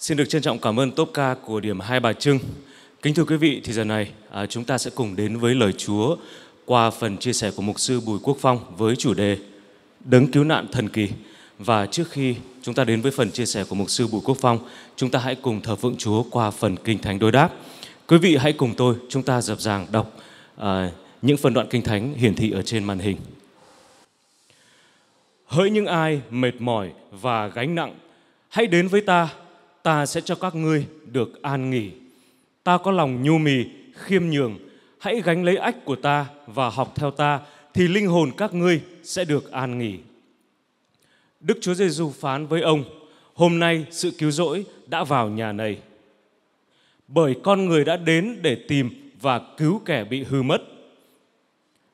Xin được trân trọng cảm ơn tốp ca của điểm Hai Bà Trưng. Kính thưa quý vị, thì giờ này à, chúng ta sẽ cùng đến với lời Chúa qua phần chia sẻ của mục sư Bùi Quốc Phong với chủ đề Đấng cứu nạn thần kỳ. Và trước khi chúng ta đến với phần chia sẻ của mục sư Bùi Quốc Phong, chúng ta hãy cùng thờ phượng Chúa qua phần kinh thánh đối đáp. Quý vị hãy cùng tôi chúng ta dập dàng đọc à, những phần đoạn kinh thánh hiển thị ở trên màn hình. Hỡi những ai mệt mỏi và gánh nặng, hãy đến với ta ta sẽ cho các ngươi được an nghỉ. Ta có lòng nhu mì, khiêm nhường, hãy gánh lấy ách của ta và học theo ta, thì linh hồn các ngươi sẽ được an nghỉ. Đức Chúa Giêsu phán với ông, hôm nay sự cứu rỗi đã vào nhà này. Bởi con người đã đến để tìm và cứu kẻ bị hư mất.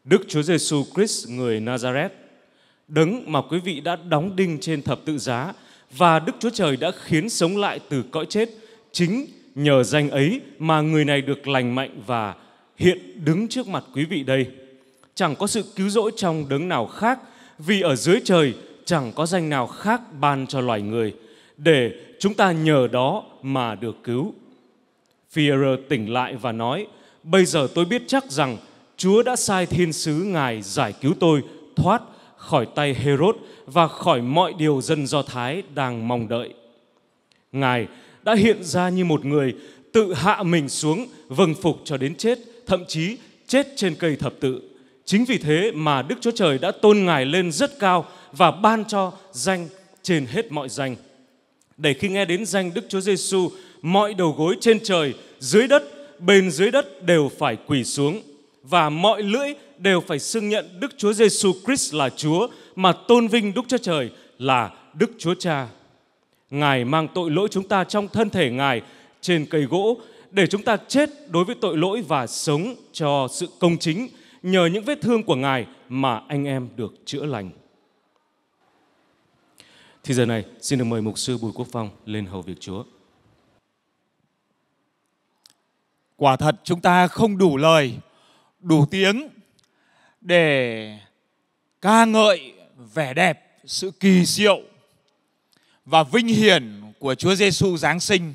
Đức Chúa Giêsu Christ người Nazareth, đấng mà quý vị đã đóng đinh trên thập tự giá và Đức Chúa Trời đã khiến sống lại từ cõi chết. Chính nhờ danh ấy mà người này được lành mạnh và hiện đứng trước mặt quý vị đây. Chẳng có sự cứu rỗi trong đấng nào khác, vì ở dưới trời chẳng có danh nào khác ban cho loài người để chúng ta nhờ đó mà được cứu. Führer tỉnh lại và nói, bây giờ tôi biết chắc rằng Chúa đã sai thiên sứ Ngài giải cứu tôi thoát khỏi tay Herod và khỏi mọi điều dân Do Thái đang mong đợi. Ngài đã hiện ra như một người tự hạ mình xuống, vâng phục cho đến chết, thậm chí chết trên cây thập tự. Chính vì thế mà Đức Chúa Trời đã tôn Ngài lên rất cao và ban cho danh trên hết mọi danh. Để khi nghe đến danh Đức Chúa Giêsu, mọi đầu gối trên trời, dưới đất, bên dưới đất đều phải quỳ xuống và mọi lưỡi đều phải xưng nhận Đức Chúa Giêsu Christ là Chúa mà tôn vinh Đức Chúa Trời là Đức Chúa Cha. Ngài mang tội lỗi chúng ta trong thân thể Ngài trên cây gỗ để chúng ta chết đối với tội lỗi và sống cho sự công chính nhờ những vết thương của Ngài mà anh em được chữa lành. Thì giờ này xin được mời mục sư Bùi Quốc Phong lên hầu việc Chúa. Quả thật chúng ta không đủ lời, đủ tiếng để ca ngợi vẻ đẹp, sự kỳ diệu và vinh hiển của Chúa Giêsu Giáng sinh.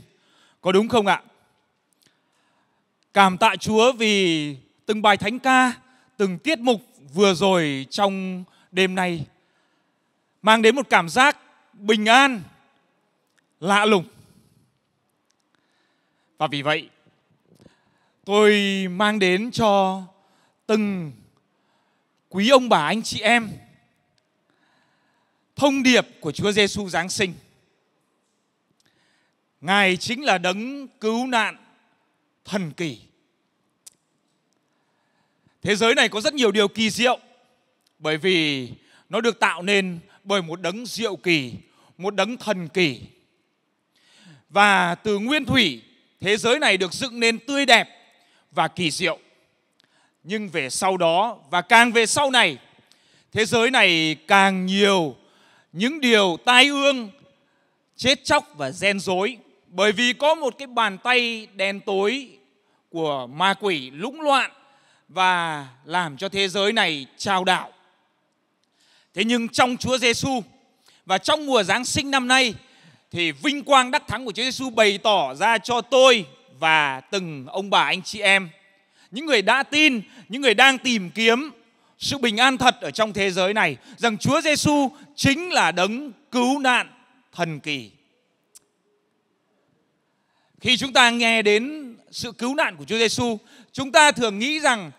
Có đúng không ạ? Cảm tạ Chúa vì từng bài thánh ca, từng tiết mục vừa rồi trong đêm nay mang đến một cảm giác bình an, lạ lùng. Và vì vậy, tôi mang đến cho từng quý ông bà anh chị em thông điệp của Chúa Giêsu Giáng sinh. Ngài chính là đấng cứu nạn thần kỳ. Thế giới này có rất nhiều điều kỳ diệu bởi vì nó được tạo nên bởi một đấng diệu kỳ, một đấng thần kỳ. Và từ nguyên thủy, thế giới này được dựng nên tươi đẹp và kỳ diệu nhưng về sau đó và càng về sau này thế giới này càng nhiều những điều tai ương chết chóc và gen dối bởi vì có một cái bàn tay đen tối của ma quỷ lũng loạn và làm cho thế giới này trao đảo. Thế nhưng trong Chúa Giêsu và trong mùa Giáng sinh năm nay thì vinh quang đắc thắng của Chúa Giêsu bày tỏ ra cho tôi và từng ông bà anh chị em những người đã tin, những người đang tìm kiếm sự bình an thật ở trong thế giới này rằng Chúa Giêsu chính là đấng cứu nạn thần kỳ. Khi chúng ta nghe đến sự cứu nạn của Chúa Giêsu, chúng ta thường nghĩ rằng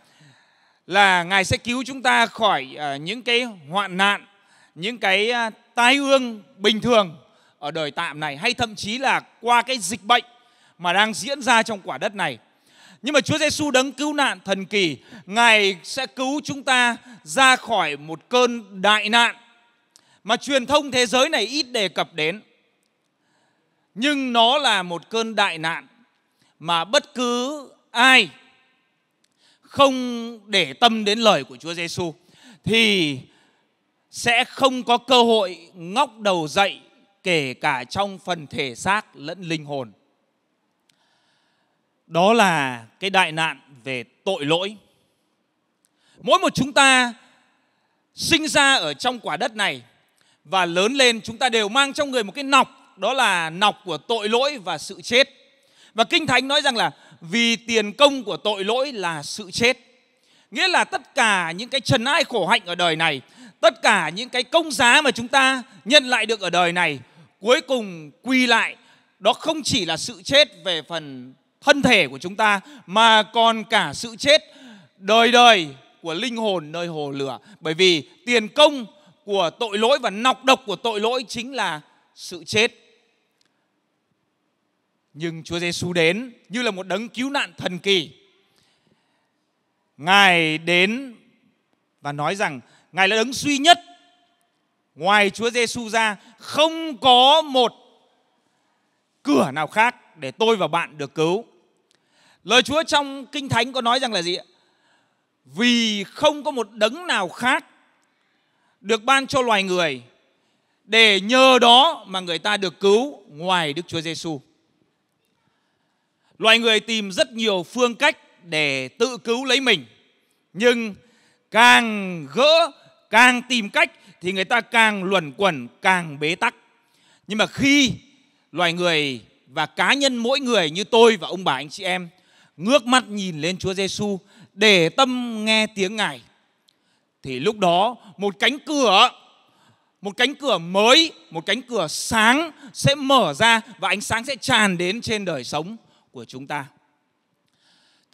là Ngài sẽ cứu chúng ta khỏi ờ, những cái hoạn nạn, những cái ờ, tai ương bình thường ở đời tạm này hay thậm chí là qua cái dịch bệnh mà đang diễn ra trong quả đất này nhưng mà Chúa Giêsu đấng cứu nạn thần kỳ, Ngài sẽ cứu chúng ta ra khỏi một cơn đại nạn mà truyền thông thế giới này ít đề cập đến. Nhưng nó là một cơn đại nạn mà bất cứ ai không để tâm đến lời của Chúa Giêsu thì sẽ không có cơ hội ngóc đầu dậy kể cả trong phần thể xác lẫn linh hồn đó là cái đại nạn về tội lỗi mỗi một chúng ta sinh ra ở trong quả đất này và lớn lên chúng ta đều mang trong người một cái nọc đó là nọc của tội lỗi và sự chết và kinh thánh nói rằng là vì tiền công của tội lỗi là sự chết nghĩa là tất cả những cái trần ai khổ hạnh ở đời này tất cả những cái công giá mà chúng ta nhận lại được ở đời này cuối cùng quy lại đó không chỉ là sự chết về phần thân thể của chúng ta mà còn cả sự chết đời đời của linh hồn nơi hồ lửa bởi vì tiền công của tội lỗi và nọc độc của tội lỗi chính là sự chết nhưng Chúa Giêsu đến như là một đấng cứu nạn thần kỳ Ngài đến và nói rằng Ngài là đấng duy nhất ngoài Chúa Giêsu ra không có một cửa nào khác để tôi và bạn được cứu Lời Chúa trong Kinh Thánh có nói rằng là gì ạ? Vì không có một đấng nào khác được ban cho loài người để nhờ đó mà người ta được cứu ngoài Đức Chúa Giêsu. Loài người tìm rất nhiều phương cách để tự cứu lấy mình, nhưng càng gỡ, càng tìm cách thì người ta càng luẩn quẩn, càng bế tắc. Nhưng mà khi loài người và cá nhân mỗi người như tôi và ông bà anh chị em ngước mắt nhìn lên Chúa Giêsu để tâm nghe tiếng Ngài. Thì lúc đó một cánh cửa một cánh cửa mới, một cánh cửa sáng sẽ mở ra và ánh sáng sẽ tràn đến trên đời sống của chúng ta.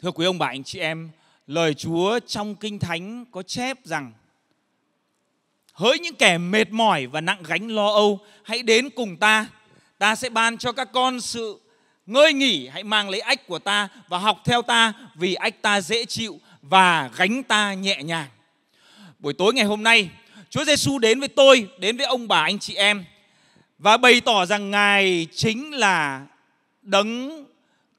Thưa quý ông bà anh chị em, lời Chúa trong Kinh Thánh có chép rằng Hỡi những kẻ mệt mỏi và nặng gánh lo âu, hãy đến cùng ta. Ta sẽ ban cho các con sự ngơi nghỉ hãy mang lấy ách của ta và học theo ta vì ách ta dễ chịu và gánh ta nhẹ nhàng. Buổi tối ngày hôm nay, Chúa Giêsu đến với tôi, đến với ông bà anh chị em và bày tỏ rằng Ngài chính là đấng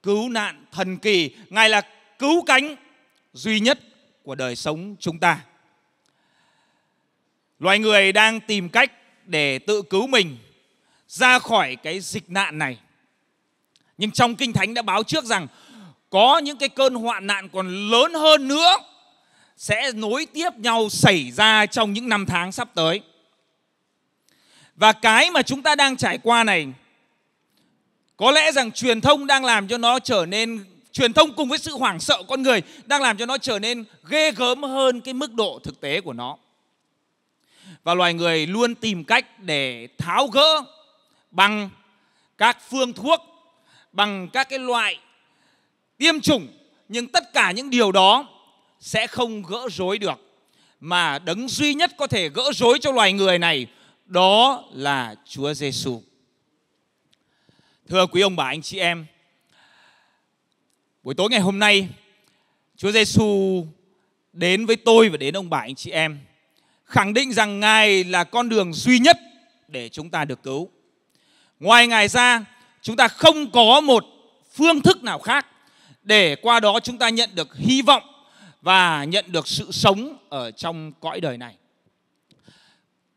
cứu nạn thần kỳ, Ngài là cứu cánh duy nhất của đời sống chúng ta. Loài người đang tìm cách để tự cứu mình ra khỏi cái dịch nạn này nhưng trong Kinh Thánh đã báo trước rằng có những cái cơn hoạn nạn còn lớn hơn nữa sẽ nối tiếp nhau xảy ra trong những năm tháng sắp tới. Và cái mà chúng ta đang trải qua này có lẽ rằng truyền thông đang làm cho nó trở nên truyền thông cùng với sự hoảng sợ con người đang làm cho nó trở nên ghê gớm hơn cái mức độ thực tế của nó. Và loài người luôn tìm cách để tháo gỡ bằng các phương thuốc bằng các cái loại tiêm chủng nhưng tất cả những điều đó sẽ không gỡ rối được mà đấng duy nhất có thể gỡ rối cho loài người này đó là Chúa Giêsu. Thưa quý ông bà anh chị em, buổi tối ngày hôm nay Chúa Giêsu đến với tôi và đến ông bà anh chị em khẳng định rằng Ngài là con đường duy nhất để chúng ta được cứu. Ngoài Ngài ra, chúng ta không có một phương thức nào khác để qua đó chúng ta nhận được hy vọng và nhận được sự sống ở trong cõi đời này.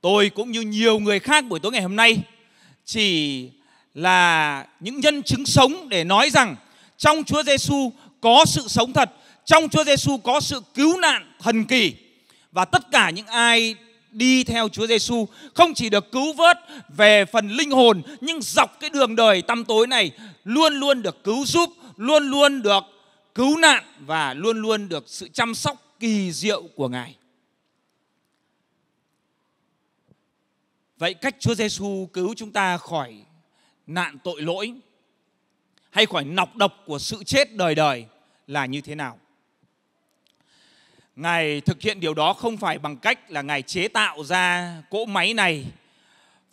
Tôi cũng như nhiều người khác buổi tối ngày hôm nay chỉ là những nhân chứng sống để nói rằng trong Chúa Giêsu có sự sống thật, trong Chúa Giêsu có sự cứu nạn thần kỳ và tất cả những ai đi theo Chúa Giêsu không chỉ được cứu vớt về phần linh hồn nhưng dọc cái đường đời tăm tối này luôn luôn được cứu giúp, luôn luôn được cứu nạn và luôn luôn được sự chăm sóc kỳ diệu của Ngài. Vậy cách Chúa Giêsu cứu chúng ta khỏi nạn tội lỗi hay khỏi nọc độc của sự chết đời đời là như thế nào? Ngài thực hiện điều đó không phải bằng cách là Ngài chế tạo ra cỗ máy này,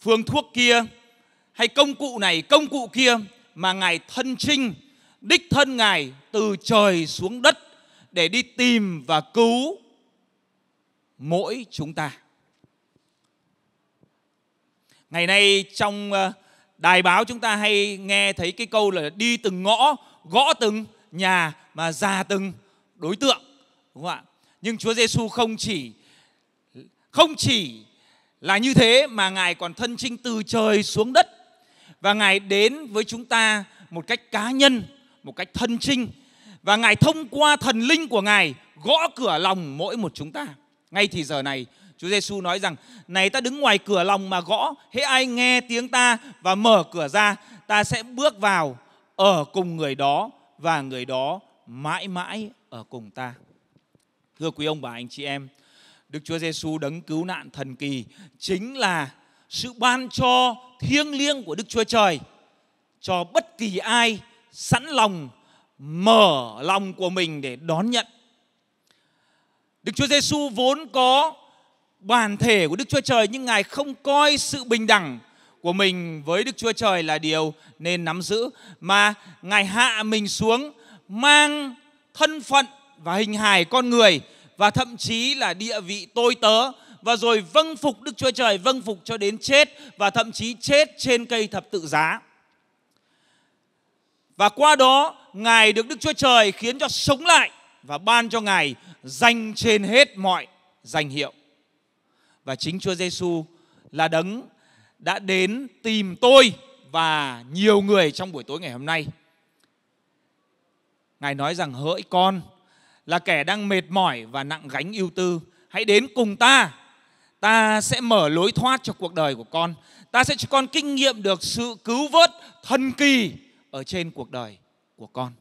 phương thuốc kia hay công cụ này, công cụ kia mà Ngài thân trinh, đích thân Ngài từ trời xuống đất để đi tìm và cứu mỗi chúng ta. Ngày nay trong ờ, đài báo chúng ta hay nghe thấy cái câu là đi từng ngõ, gõ từng nhà mà ra từng đối tượng. Đúng không ạ? Nhưng Chúa Giêsu không chỉ không chỉ là như thế mà Ngài còn thân chinh từ trời xuống đất và Ngài đến với chúng ta một cách cá nhân, một cách thân chinh và Ngài thông qua thần linh của Ngài gõ cửa lòng mỗi một chúng ta. Ngay thì giờ này, Chúa Giêsu nói rằng: "Này ta đứng ngoài cửa lòng mà gõ, hễ ai nghe tiếng ta và mở cửa ra, ta sẽ bước vào ở cùng người đó và người đó mãi mãi ở cùng ta." Thưa quý ông bà anh chị em, Đức Chúa Giêsu đấng cứu nạn thần kỳ chính là sự ban cho thiêng liêng của Đức Chúa Trời cho bất kỳ ai sẵn lòng mở lòng của mình để đón nhận. Đức Chúa Giêsu vốn có bản thể của Đức Chúa Trời nhưng Ngài không coi sự bình đẳng của mình với Đức Chúa Trời là điều nên nắm giữ mà Ngài hạ mình xuống mang thân phận và hình hài con người và thậm chí là địa vị tôi tớ và rồi vâng phục Đức Chúa Trời, vâng phục cho đến chết và thậm chí chết trên cây thập tự giá. Và qua đó, Ngài được Đức Chúa Trời khiến cho sống lại và ban cho Ngài danh trên hết mọi danh hiệu. Và chính Chúa Giêsu là đấng đã đến tìm tôi và nhiều người trong buổi tối ngày hôm nay. Ngài nói rằng hỡi con, là kẻ đang mệt mỏi và nặng gánh ưu tư. Hãy đến cùng ta. Ta sẽ mở lối thoát cho cuộc đời của con. Ta sẽ cho con kinh nghiệm được sự cứu vớt thần kỳ ở trên cuộc đời của con.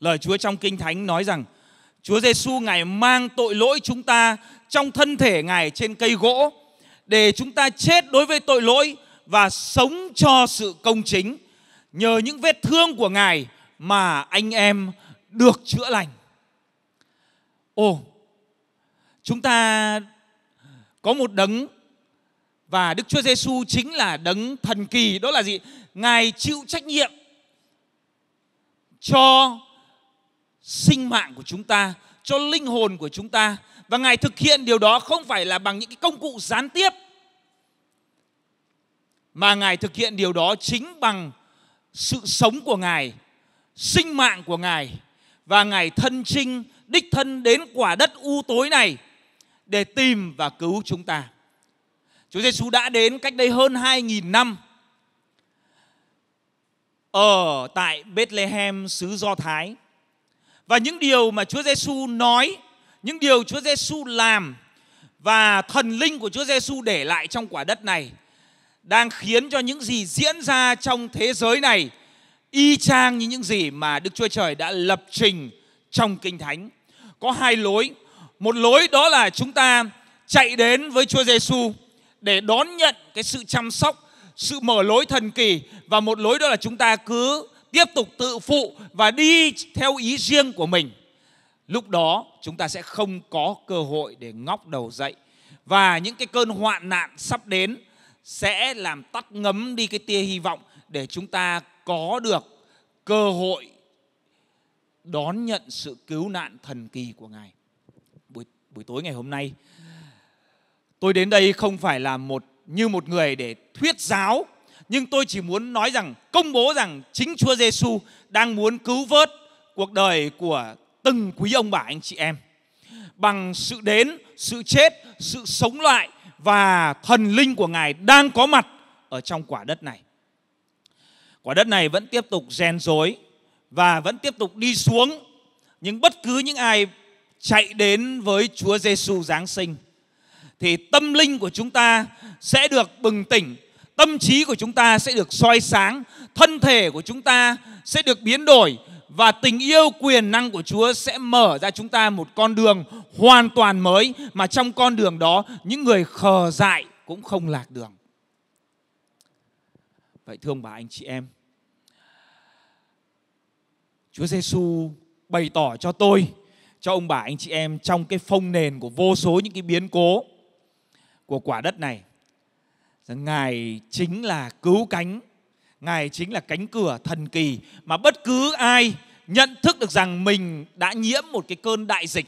Lời Chúa trong Kinh Thánh nói rằng Chúa Giêsu ngài mang tội lỗi chúng ta trong thân thể ngài trên cây gỗ để chúng ta chết đối với tội lỗi và sống cho sự công chính. Nhờ những vết thương của ngài mà anh em được chữa lành ồ chúng ta có một đấng và Đức Chúa Giêsu chính là đấng thần kỳ đó là gì? Ngài chịu trách nhiệm cho sinh mạng của chúng ta, cho linh hồn của chúng ta và Ngài thực hiện điều đó không phải là bằng những cái công cụ gián tiếp mà Ngài thực hiện điều đó chính bằng sự sống của Ngài, sinh mạng của Ngài và Ngài thân trinh đích thân đến quả đất u tối này để tìm và cứu chúng ta. Chúa Giêsu đã đến cách đây hơn 2.000 năm ở tại Bethlehem xứ Do Thái. Và những điều mà Chúa Giêsu nói, những điều Chúa Giêsu làm và thần linh của Chúa Giêsu để lại trong quả đất này đang khiến cho những gì diễn ra trong thế giới này y chang như những gì mà Đức Chúa Trời đã lập trình trong Kinh Thánh. Có hai lối. Một lối đó là chúng ta chạy đến với Chúa Giêsu để đón nhận cái sự chăm sóc, sự mở lối thần kỳ và một lối đó là chúng ta cứ tiếp tục tự phụ và đi theo ý riêng của mình. Lúc đó chúng ta sẽ không có cơ hội để ngóc đầu dậy và những cái cơn hoạn nạn sắp đến sẽ làm tắt ngấm đi cái tia hy vọng để chúng ta có được cơ hội đón nhận sự cứu nạn thần kỳ của Ngài. Buổi buổi tối ngày hôm nay tôi đến đây không phải là một như một người để thuyết giáo, nhưng tôi chỉ muốn nói rằng công bố rằng chính Chúa Giêsu đang muốn cứu vớt cuộc đời của từng quý ông bà anh chị em bằng sự đến, sự chết, sự sống lại và thần linh của Ngài đang có mặt ở trong quả đất này quả đất này vẫn tiếp tục rèn dối và vẫn tiếp tục đi xuống nhưng bất cứ những ai chạy đến với Chúa Giêsu Giáng sinh thì tâm linh của chúng ta sẽ được bừng tỉnh, tâm trí của chúng ta sẽ được soi sáng, thân thể của chúng ta sẽ được biến đổi và tình yêu quyền năng của Chúa sẽ mở ra chúng ta một con đường hoàn toàn mới mà trong con đường đó những người khờ dại cũng không lạc đường. Vậy thương bà anh chị em, Chúa Giêsu bày tỏ cho tôi, cho ông bà anh chị em trong cái phong nền của vô số những cái biến cố của quả đất này rằng Ngài chính là cứu cánh, Ngài chính là cánh cửa thần kỳ mà bất cứ ai nhận thức được rằng mình đã nhiễm một cái cơn đại dịch,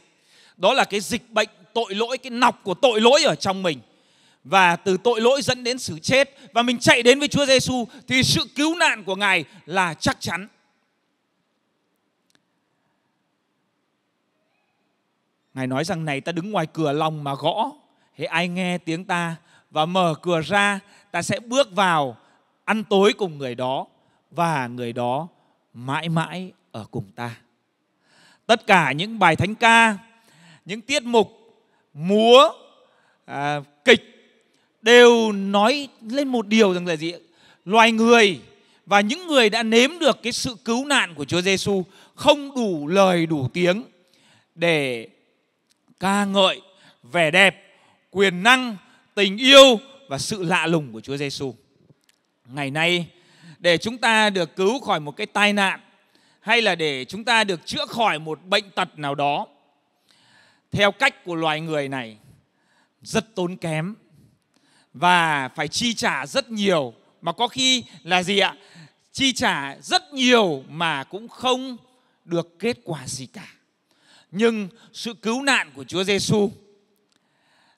đó là cái dịch bệnh tội lỗi, cái nọc của tội lỗi ở trong mình và từ tội lỗi dẫn đến sự chết và mình chạy đến với Chúa Giêsu thì sự cứu nạn của Ngài là chắc chắn. Ngài nói rằng này ta đứng ngoài cửa lòng mà gõ, hễ ai nghe tiếng ta và mở cửa ra, ta sẽ bước vào ăn tối cùng người đó và người đó mãi mãi ở cùng ta. Tất cả những bài thánh ca, những tiết mục, múa, à, kịch đều nói lên một điều rằng là gì loài người và những người đã nếm được cái sự cứu nạn của Chúa Giêsu không đủ lời đủ tiếng để ca ngợi vẻ đẹp, quyền năng, tình yêu và sự lạ lùng của Chúa Giêsu. Ngày nay để chúng ta được cứu khỏi một cái tai nạn hay là để chúng ta được chữa khỏi một bệnh tật nào đó theo cách của loài người này rất tốn kém và phải chi trả rất nhiều mà có khi là gì ạ chi trả rất nhiều mà cũng không được kết quả gì cả nhưng sự cứu nạn của Chúa Giêsu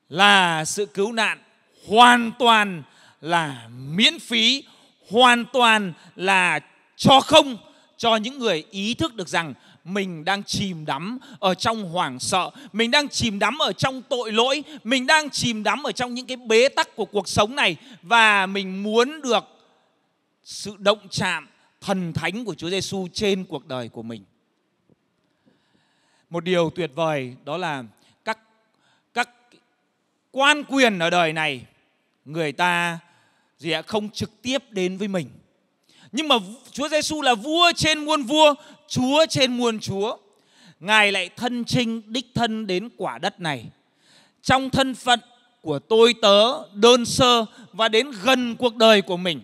là sự cứu nạn hoàn toàn là miễn phí hoàn toàn là cho không cho những người ý thức được rằng mình đang chìm đắm ở trong hoảng sợ, mình đang chìm đắm ở trong tội lỗi, mình đang chìm đắm ở trong những cái bế tắc của cuộc sống này và mình muốn được sự động chạm thần thánh của Chúa Giêsu trên cuộc đời của mình. Một điều tuyệt vời đó là các các quan quyền ở đời này người ta gì ạ không trực tiếp đến với mình nhưng mà Chúa Giêsu là vua trên muôn vua, Chúa trên muôn Chúa. Ngài lại thân trinh đích thân đến quả đất này. Trong thân phận của tôi tớ đơn sơ và đến gần cuộc đời của mình.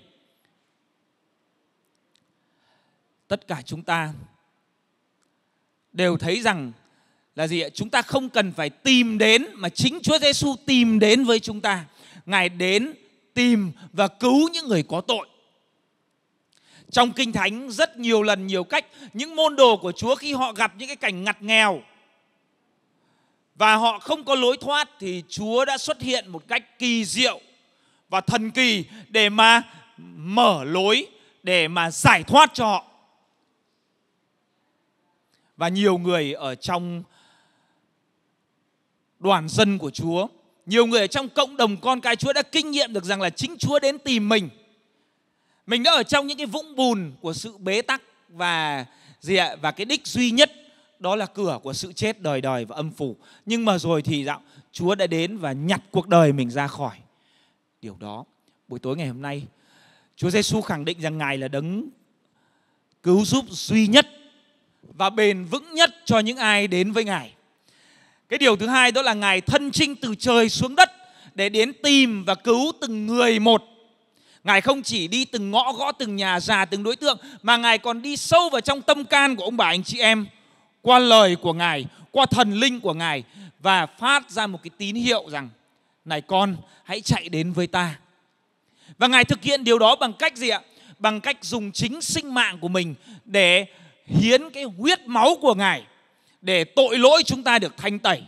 Tất cả chúng ta đều thấy rằng là gì ạ? Chúng ta không cần phải tìm đến mà chính Chúa Giêsu tìm đến với chúng ta. Ngài đến tìm và cứu những người có tội. Trong Kinh Thánh rất nhiều lần nhiều cách những môn đồ của Chúa khi họ gặp những cái cảnh ngặt nghèo và họ không có lối thoát thì Chúa đã xuất hiện một cách kỳ diệu và thần kỳ để mà mở lối để mà giải thoát cho họ. Và nhiều người ở trong đoàn dân của Chúa, nhiều người ở trong cộng đồng con cái Chúa đã kinh nghiệm được rằng là chính Chúa đến tìm mình mình đã ở trong những cái vũng bùn của sự bế tắc và gì ạ và cái đích duy nhất đó là cửa của sự chết đời đời và âm phủ nhưng mà rồi thì dạo chúa đã đến và nhặt cuộc đời mình ra khỏi điều đó buổi tối ngày hôm nay chúa giêsu khẳng định rằng ngài là đấng cứu giúp duy nhất và bền vững nhất cho những ai đến với ngài cái điều thứ hai đó là ngài thân trinh từ trời xuống đất để đến tìm và cứu từng người một Ngài không chỉ đi từng ngõ gõ từng nhà già từng đối tượng mà Ngài còn đi sâu vào trong tâm can của ông bà anh chị em qua lời của Ngài, qua thần linh của Ngài và phát ra một cái tín hiệu rằng này con hãy chạy đến với ta. Và Ngài thực hiện điều đó bằng cách gì ạ? Bằng cách dùng chính sinh mạng của mình để hiến cái huyết máu của Ngài để tội lỗi chúng ta được thanh tẩy.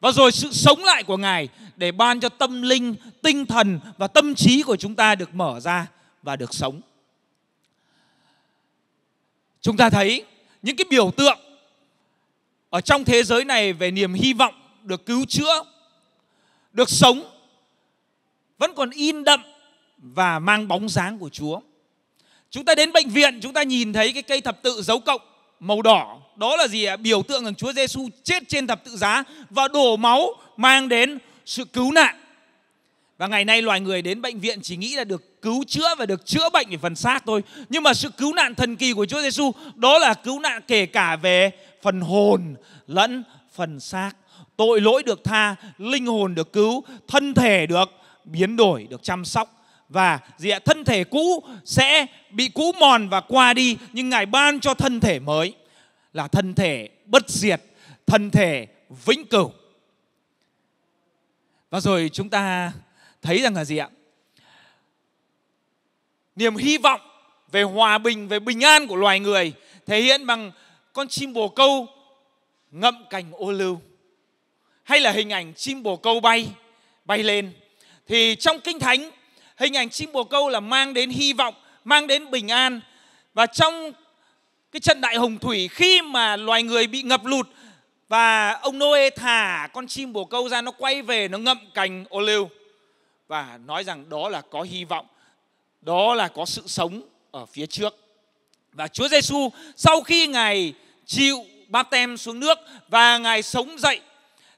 Và rồi sự sống lại của Ngài để ban cho tâm linh, tinh thần và tâm trí của chúng ta được mở ra và được sống. Chúng ta thấy những cái biểu tượng ở trong thế giới này về niềm hy vọng được cứu chữa, được sống vẫn còn in đậm và mang bóng dáng của Chúa. Chúng ta đến bệnh viện chúng ta nhìn thấy cái cây thập tự dấu cộng màu đỏ đó là gì ạ? Biểu tượng rằng Chúa Giêsu chết trên thập tự giá và đổ máu mang đến sự cứu nạn. Và ngày nay loài người đến bệnh viện chỉ nghĩ là được cứu chữa và được chữa bệnh về phần xác thôi. Nhưng mà sự cứu nạn thần kỳ của Chúa Giêsu đó là cứu nạn kể cả về phần hồn lẫn phần xác. Tội lỗi được tha, linh hồn được cứu, thân thể được biến đổi, được chăm sóc và gì ạ? thân thể cũ sẽ bị cũ mòn và qua đi nhưng Ngài ban cho thân thể mới là thân thể bất diệt, thân thể vĩnh cửu và rồi chúng ta thấy rằng là gì ạ niềm hy vọng về hòa bình về bình an của loài người thể hiện bằng con chim bồ câu ngậm cành ô lưu hay là hình ảnh chim bồ câu bay bay lên thì trong kinh thánh hình ảnh chim bồ câu là mang đến hy vọng mang đến bình an và trong cái trận đại hồng thủy khi mà loài người bị ngập lụt và ông Noe thả con chim bồ câu ra nó quay về nó ngậm cành ô liu và nói rằng đó là có hy vọng đó là có sự sống ở phía trước và Chúa Giêsu sau khi ngài chịu bát tem xuống nước và ngài sống dậy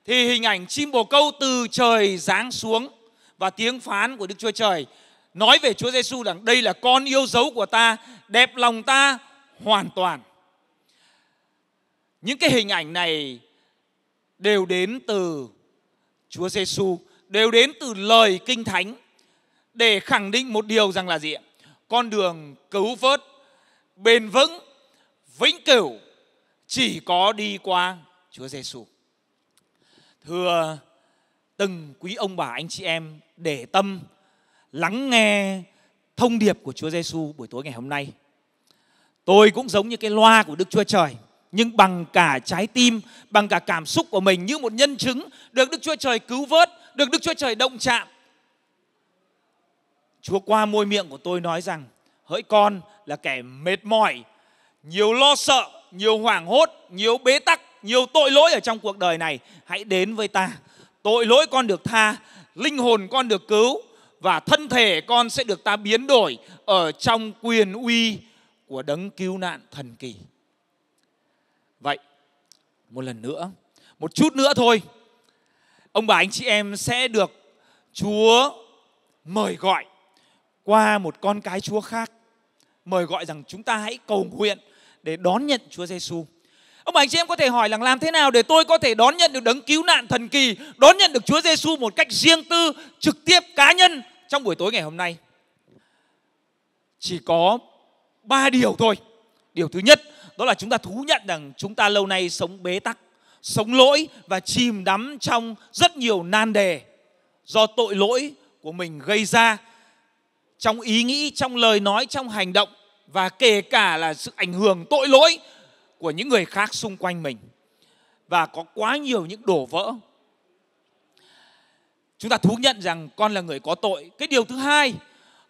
thì hình ảnh chim bồ câu từ trời giáng xuống và tiếng phán của Đức Chúa Trời nói về Chúa Giêsu rằng đây là con yêu dấu của ta, đẹp lòng ta hoàn toàn. Những cái hình ảnh này đều đến từ Chúa Giêsu, đều đến từ lời Kinh Thánh để khẳng định một điều rằng là gì Con đường cứu vớt bền vững, vĩnh cửu chỉ có đi qua Chúa Giêsu. Thưa từng quý ông bà anh chị em để tâm lắng nghe thông điệp của Chúa Giêsu buổi tối ngày hôm nay. Tôi cũng giống như cái loa của Đức Chúa Trời nhưng bằng cả trái tim, bằng cả cảm xúc của mình như một nhân chứng được Đức Chúa Trời cứu vớt, được Đức Chúa Trời động chạm. Chúa qua môi miệng của tôi nói rằng, hỡi con là kẻ mệt mỏi, nhiều lo sợ, nhiều hoảng hốt, nhiều bế tắc, nhiều tội lỗi ở trong cuộc đời này, hãy đến với ta. Tội lỗi con được tha, linh hồn con được cứu và thân thể con sẽ được ta biến đổi ở trong quyền uy của đấng cứu nạn thần kỳ một lần nữa một chút nữa thôi ông bà anh chị em sẽ được chúa mời gọi qua một con cái chúa khác mời gọi rằng chúng ta hãy cầu nguyện để đón nhận chúa giêsu ông bà anh chị em có thể hỏi rằng làm thế nào để tôi có thể đón nhận được đấng cứu nạn thần kỳ đón nhận được chúa giêsu một cách riêng tư trực tiếp cá nhân trong buổi tối ngày hôm nay chỉ có ba điều thôi điều thứ nhất đó là chúng ta thú nhận rằng chúng ta lâu nay sống bế tắc sống lỗi và chìm đắm trong rất nhiều nan đề do tội lỗi của mình gây ra trong ý nghĩ trong lời nói trong hành động và kể cả là sự ảnh hưởng tội lỗi của những người khác xung quanh mình và có quá nhiều những đổ vỡ chúng ta thú nhận rằng con là người có tội cái điều thứ hai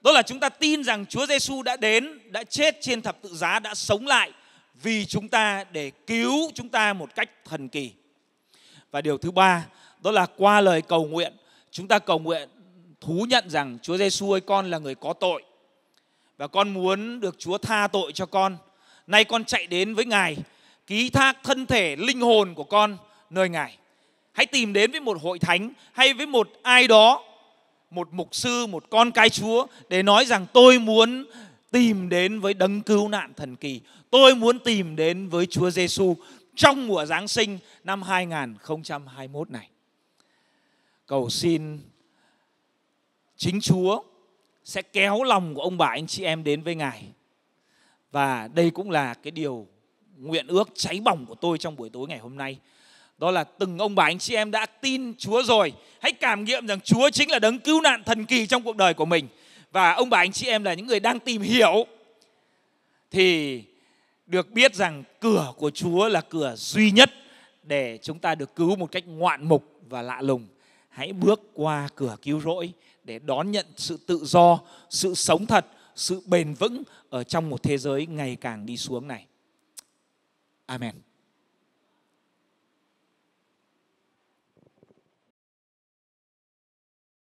đó là chúng ta tin rằng Chúa Giêsu đã đến đã chết trên thập tự giá đã sống lại vì chúng ta để cứu chúng ta một cách thần kỳ. Và điều thứ ba, đó là qua lời cầu nguyện, chúng ta cầu nguyện thú nhận rằng Chúa Giêsu ơi con là người có tội và con muốn được Chúa tha tội cho con. Nay con chạy đến với Ngài, ký thác thân thể, linh hồn của con nơi Ngài. Hãy tìm đến với một hội thánh hay với một ai đó, một mục sư, một con cái Chúa để nói rằng tôi muốn tìm đến với đấng cứu nạn thần kỳ. Tôi muốn tìm đến với Chúa Giêsu trong mùa Giáng sinh năm 2021 này. Cầu xin chính Chúa sẽ kéo lòng của ông bà anh chị em đến với Ngài. Và đây cũng là cái điều nguyện ước cháy bỏng của tôi trong buổi tối ngày hôm nay. Đó là từng ông bà anh chị em đã tin Chúa rồi, hãy cảm nghiệm rằng Chúa chính là đấng cứu nạn thần kỳ trong cuộc đời của mình và ông bà anh chị em là những người đang tìm hiểu thì được biết rằng cửa của Chúa là cửa duy nhất để chúng ta được cứu một cách ngoạn mục và lạ lùng. Hãy bước qua cửa cứu rỗi để đón nhận sự tự do, sự sống thật, sự bền vững ở trong một thế giới ngày càng đi xuống này. Amen.